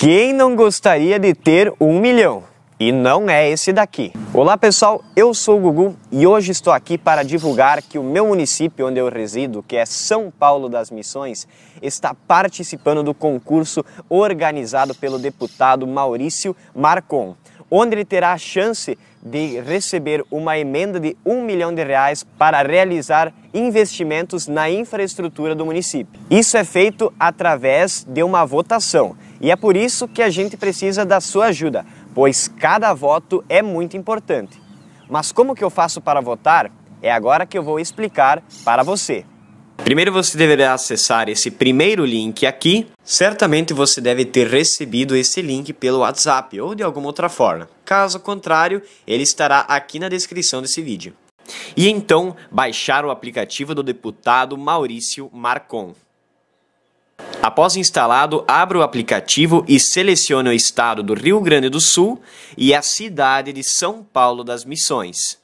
Quem não gostaria de ter um milhão? E não é esse daqui. Olá pessoal, eu sou o Gugu e hoje estou aqui para divulgar que o meu município onde eu resido, que é São Paulo das Missões, está participando do concurso organizado pelo deputado Maurício Marcon onde ele terá a chance de receber uma emenda de um milhão de reais para realizar investimentos na infraestrutura do município. Isso é feito através de uma votação e é por isso que a gente precisa da sua ajuda, pois cada voto é muito importante. Mas como que eu faço para votar? É agora que eu vou explicar para você. Primeiro você deverá acessar esse primeiro link aqui. Certamente você deve ter recebido esse link pelo WhatsApp ou de alguma outra forma. Caso contrário, ele estará aqui na descrição desse vídeo. E então, baixar o aplicativo do deputado Maurício Marcon. Após instalado, abra o aplicativo e selecione o estado do Rio Grande do Sul e a cidade de São Paulo das Missões.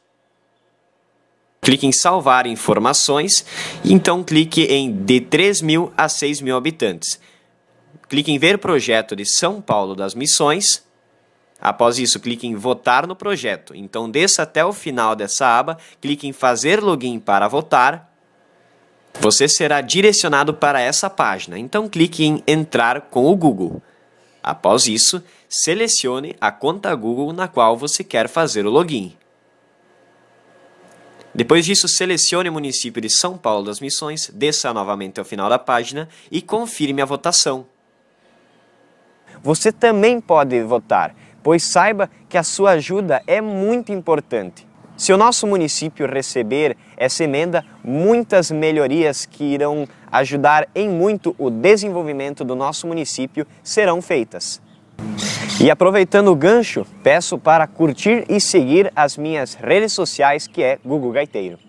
Clique em salvar informações e então clique em de 3 mil a 6 mil habitantes. Clique em ver projeto de São Paulo das Missões. Após isso, clique em votar no projeto. Então desça até o final dessa aba, clique em fazer login para votar. Você será direcionado para essa página, então clique em Entrar com o Google. Após isso, selecione a conta Google na qual você quer fazer o login. Depois disso, selecione o município de São Paulo das Missões, desça novamente ao final da página e confirme a votação. Você também pode votar, pois saiba que a sua ajuda é muito importante. Se o nosso município receber essa emenda, muitas melhorias que irão ajudar em muito o desenvolvimento do nosso município serão feitas. E aproveitando o gancho, peço para curtir e seguir as minhas redes sociais, que é Google Gaiteiro.